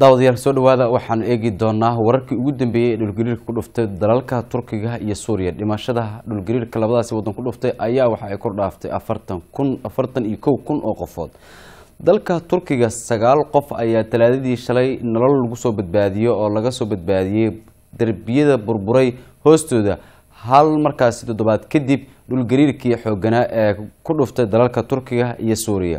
daawadayaal soo dhawaada waxaanu eegi doonaa wararkii ugu dambeeyey ee dhulgariirka ku dhuftay dalalka turkiga iyo suuriya dhimashada dhulgariirka labadaasi waddan ku dhuftay ayaa waxa ay ku dhaaftay afartan kun afartan iyo kow kun oo qofood dalka turkiga sagaal qof ayaa talaadadii shalay nolol lagu soo badbaadiyo oo laga soo badbaadiyey derbiyada burburay hoostooda hal markaasi toddobaad kadib dhulgariirkii xooganaa ee ku dhuftay dalalka turkiga iyo suuriya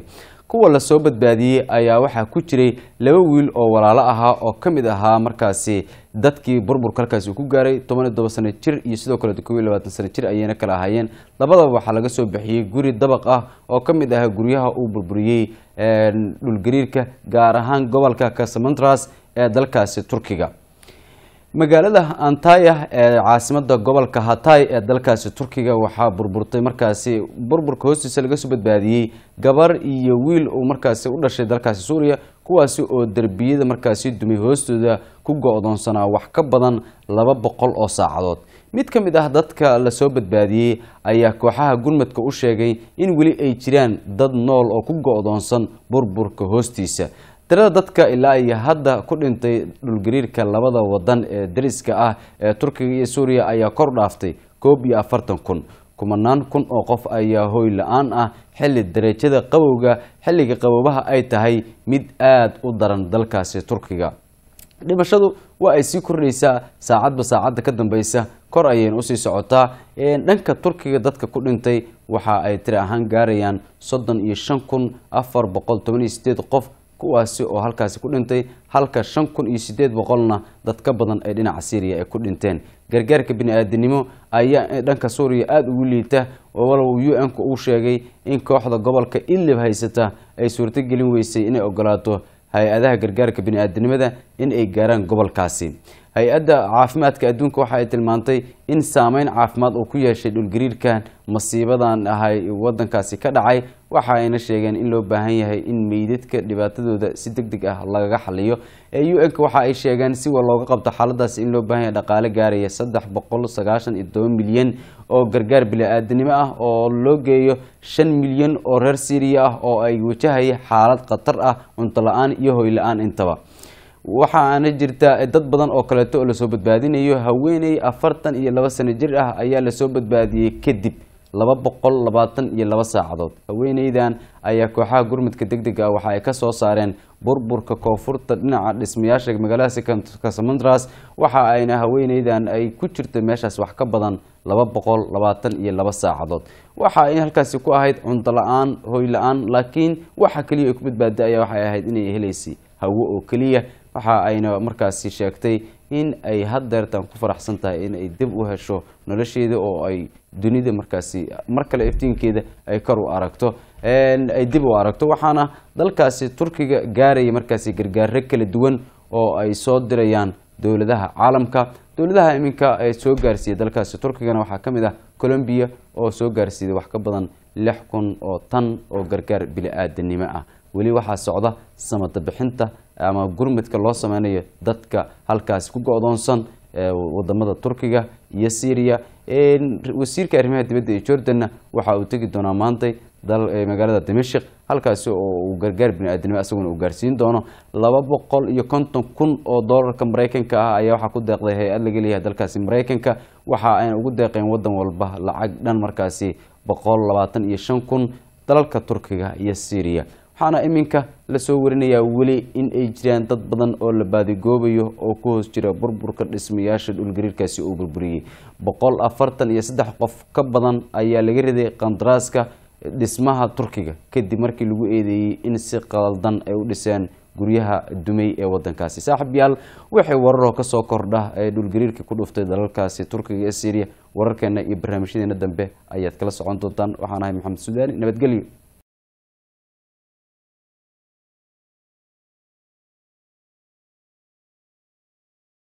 kuwa lasoo badbaadiyey ayaa waxaa ku jiray laba wiil oo walaalo ahaa oo ka mid ahaa markaasi dadkii burburka halkaasi uu ku gaaray toban toban sano jir iyo sidoo kale kow iyo labaatan sano jir ayayna kala ahaayeen labadaba waxaa laga soo bixiyey guri dabaq ah oo ka mid ahaa guryaha uu burburiyey dhulgariirka gaar ahaan gobolka casmantras ee dalkaasi turkiga magaalada antaya ah ee caasimada gobolka hatay ee dalkaasi turkiga waxaa burburtay markaasi burburka hoostiisa laga soo badbaadiyey gabar iyo wiil uu markaasi u dhashay dalkaasi suuriya kuwaasi oo derbiyada markaasi dumay hoostooda ku go-doonsanaa wax ka badan laba boqol oo saacadood mid ka mid ah dadka lasoo badbaadiyey ayaa kooxaha gurmadka u sheegay in weli ay jiraan dad nool oo ku go-doonsan burburka hoostiisa tirada dadka ilaa iyo hadda ku dhintay dhulgariirka labada wadan ee dariska ah ee turkiga iyo suuriya ayaa kor dhaaftay koob iyo afartan kun kumanaan kun oo qof ayaa hoy la-aan ah xilli darajada qabowga xilliga qaboobaha ay tahay mid aada u daran dalkaasi turkiga dhimashadu waa ay sii kordhaysaa saacadba saacadda ka dambeysa kor ayayna usii socotaa dhanka turkiga dadka ku dhintay waxa ay tiri ahaan gaarayaan soddon iyo shan kun afar boqol toban iyo sideed qof kuwaasi oo halkaasi ku dhintay halka shan kun iyo sideed boqolna dad ka badan ay dhinaca syriya ay ku dhinteen gargaarka bini-aadanimo ayaa eh, dhanka suuriya aada ugu liita oo walow u n-ka uu sheegay in kooxda gobolka idlib haysata ay suurtogelin weysay inay ogolaato hay-adaha gargaarka bini-aadanimada in ay gaaraan gobolkaasi hay-adda caafimaadka adduunka waxa ay tilmaantay in saameyn caafimaad uu ku yeeshay dhulgariirkan masiibadan ahay wadankaasi ka dhacay waxa ayna sheegeen in loo baahan yahay in meydadka dhibaatadooda si deg deg ah lagaga xaliyo ee u n-ka waxa ay sheegeen si wa looga qabto xaaladaasi in loo baahan yahay dhaqaale gaaraya saddex boqol sagaashan iyo toban milyan oo gargaar bili aadanimo ah oo loo geeyo shan milyan oo reer syriya ah oo ay wajahaya xaalad khatar ah cunto aan iyo hoy la-aan intaba waxaana jirta dad badan oo kaleeto oo lasoo badbaadinayo haweeney afartan iyo laba sano jir ah ayaa lasoo badbaadiyey kadib laba boqol labaatan iyo laba saacadood haweeneydan ayaa kooxaha gurmudka degdega ah waxa ay ka soo saareen burburka koonfurta dhinaca dhismayaasha magaalada casamandras waxa ayna haweeneydan ay ku jirta meeshaas wax ka badan laba boqol labaatan iyo laba saacadood waxa ay halkaasi ku ahayd cunto la-aan hoy la-aan laakiin waxa keliya ay ku badbaadda ayaa waxay ahayd inay helaysay hawo oo keliya waxa ayna markaasi sheegtay in ay haddeertan ku faraxsan tahay in ay dib u hesho nolosheeda oo ay dunida markaasi mar kale iftiinkeeda ay kor u aragto ay dib u aragto waxaana dalkaasi turkiga gaaraya markaasi gargaaro kala duwan oo ay soo dirayaan dowladaha caalamka dowladaha iminka ee soo gaarsiiyay dalkaasi turkigana waxaa ka mid ah colombiya oo soo gaarsiiyay wax ka badan lix kun oo tan oo gargaar bili-aadanimo ah weli waxaa socda bixinta ama gurmadka loo sameynayo dadka halkaasi ku go-doonsan wadamada turkiga iyo syria wasiirka arrimaha dibadda ee jordanna waxa uu tegi doonaa maantay magaalada dimashik halkaasi oo uu gargaar biniaadanimo isaguna u gaarsiin doono laba boqol iyo konton kun oo dolarka maraykanka ah ayaa waxaa ku deeqday hay-ad laga leeyahay dalkaasi maraykanka waxa ayna ugu deeqeen wadan walba lacag dhan markaasi boqol labaatan iyo shan kun dalalka turkiga iyo syria waxaana iminka lasoo warinayaa weli in ay jiraan dad badan oo la baadigoobayo oo ku hoos jira burburka dhismayaasha dhulgariirkaasi uu burburiyey boqol afartan iyo saddex qof ka badan ayaa laga riday qandaraaska dhismaha turkiga kadib markii lagu eedeeyey in si qalaldan ay u dhiseen guryaha dumey ee wadankaasi saaxib yaal waxay wararoo kasoo kordha ee dhulgariirka ku dhuftay dalalkaasi turkiga iyo syriya wararkeena iyo barnaamijyadeena dambe ayaad kala socon doontaan waxaan ahay maxamed sudaani nabadgelyo